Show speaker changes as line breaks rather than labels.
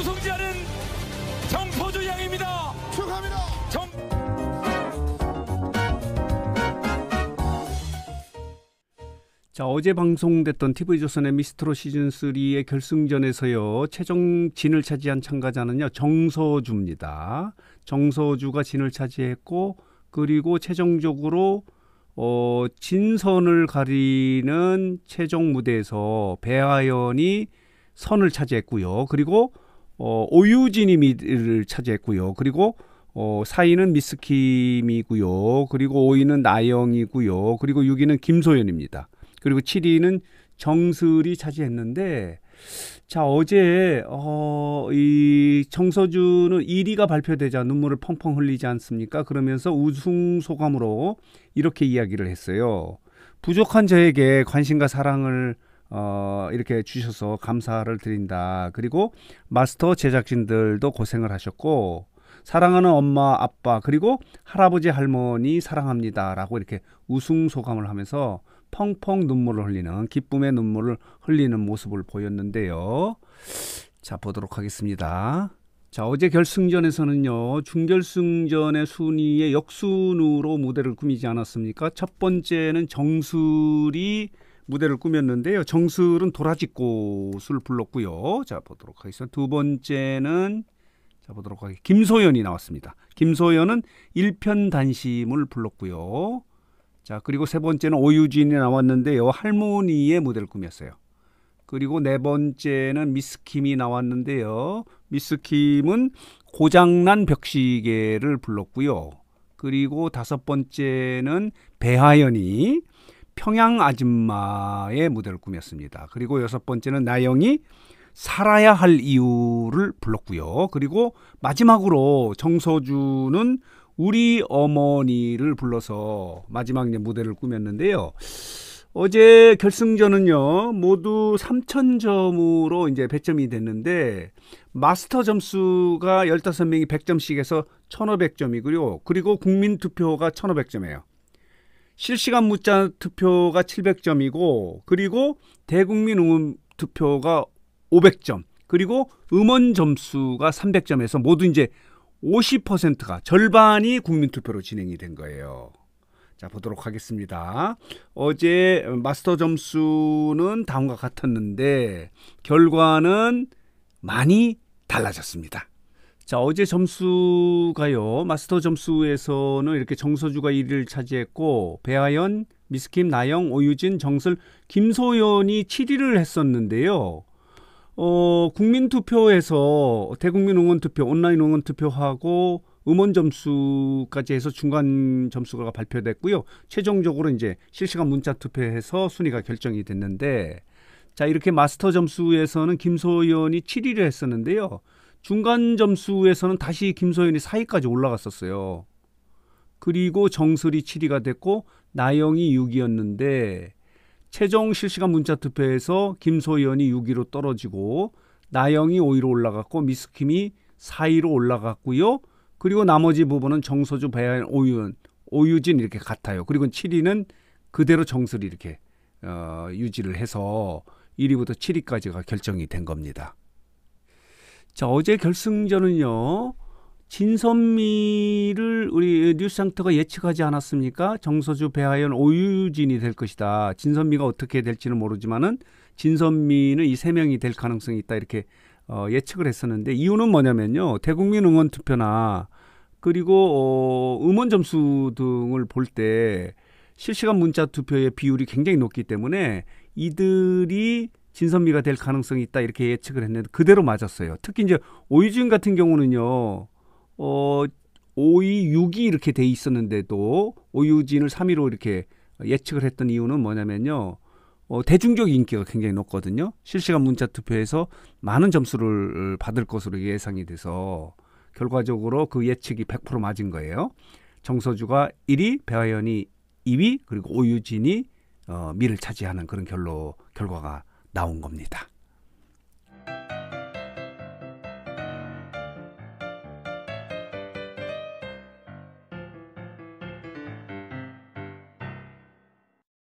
무송지하는 정포주 양입니다. 축하합니다. 정... 자, 어제 방송됐던 TV조선의 미스트로 시즌3의 결승전에서요. 최종 진을 차지한 참가자는요. 정서주입니다. 정서주가 진을 차지했고 그리고 최종적으로 어, 진선을 가리는 최종 무대에서 배하연이 선을 차지했고요. 그리고 어, 오유진이 미를 차지했고요. 그리고 어, 4위는 미스킴이고요. 그리고 5위는 나영이고요. 그리고 6위는 김소연입니다. 그리고 7위는 정슬이 차지했는데 자 어제 어, 이 정서준은 1위가 발표되자 눈물을 펑펑 흘리지 않습니까? 그러면서 우승 소감으로 이렇게 이야기를 했어요. 부족한 저에게 관심과 사랑을 어, 이렇게 주셔서 감사를 드린다. 그리고 마스터 제작진들도 고생을 하셨고, 사랑하는 엄마, 아빠, 그리고 할아버지, 할머니 사랑합니다. 라고 이렇게 우승소감을 하면서 펑펑 눈물을 흘리는, 기쁨의 눈물을 흘리는 모습을 보였는데요. 자, 보도록 하겠습니다. 자, 어제 결승전에서는요, 중결승전의 순위의 역순으로 무대를 꾸미지 않았습니까? 첫 번째는 정수리 무대를 꾸몄는데요. 정술은 도라지꽃을 불렀고요. 자 보도록 하겠습니다. 두 번째는 자 보도록 하겠습니다. 김소연이 나왔습니다. 김소연은 일편단심을 불렀고요. 자 그리고 세 번째는 오유진이 나왔는데요. 할머니의 무대를 꾸몄어요. 그리고 네 번째는 미스킴이 나왔는데요. 미스킴은 고장난 벽시계를 불렀고요. 그리고 다섯 번째는 배하연이 평양 아줌마의 무대를 꾸몄습니다. 그리고 여섯 번째는 나영이 살아야 할 이유를 불렀고요. 그리고 마지막으로 정서주는 우리 어머니를 불러서 마지막 무대를 꾸몄는데요. 어제 결승전은요, 모두 3,000점으로 이제 배점이 됐는데, 마스터 점수가 15명이 100점씩 해서 1,500점이고요. 그리고 국민투표가 1,500점이에요. 실시간 문자 투표가 700점이고 그리고 대국민 응원 투표가 500점 그리고 음원 점수가 300점에서 모두 이제 50%가 절반이 국민 투표로 진행이 된 거예요. 자 보도록 하겠습니다. 어제 마스터 점수는 다음과 같았는데 결과는 많이 달라졌습니다. 자, 어제 점수가요. 마스터 점수에서는 이렇게 정서주가 1위를 차지했고 배하연, 미스킴, 나영, 오유진, 정슬, 김소연이 7위를 했었는데요. 어, 국민투표에서 대국민 응원투표, 온라인 응원투표하고 음원 점수까지 해서 중간 점수가 발표됐고요. 최종적으로 이제 실시간 문자 투표해서 순위가 결정이 됐는데 자, 이렇게 마스터 점수에서는 김소연이 7위를 했었는데요. 중간 점수에서는 다시 김소연이 4위까지 올라갔었어요. 그리고 정설이 7위가 됐고 나영이 6위였는데 최종 실시간 문자 투표에서 김소연이 6위로 떨어지고 나영이 5위로 올라갔고 미스킴이 4위로 올라갔고요. 그리고 나머지 부분은 정서주, 배한, 오윤, 오유진 이렇게 같아요. 그리고 7위는 그대로 정설이 이렇게 어, 유지를 해서 1위부터 7위까지가 결정이 된 겁니다. 자, 어제 결승전은요. 진선미를 우리 뉴스상터가 예측하지 않았습니까? 정서주, 배하연, 오유진이 될 것이다. 진선미가 어떻게 될지는 모르지만은 진선미는 이 세 명이 될 가능성이 있다 이렇게 어, 예측을 했었는데 이유는 뭐냐면요. 대국민 응원 투표나 그리고 어, 음원 점수 등을 볼 때 실시간 문자 투표의 비율이 굉장히 높기 때문에 이들이 진선미가 될 가능성이 있다 이렇게 예측을 했는데 그대로 맞았어요. 특히 이제 오이준 같은 경우는요. 어 5위, 6위 이렇게 돼 있었는데도 오유진을 3위로 이렇게 예측을 했던 이유는 뭐냐면요. 어, 대중적 인기가 굉장히 높거든요. 실시간 문자 투표에서 많은 점수를 받을 것으로 예상이 돼서 결과적으로 그 예측이 100% 맞은 거예요. 정서주가 1위, 배화연이 2위, 그리고 오유진이 어, 미를 차지하는 그런 결로 결과가 나온 겁니다.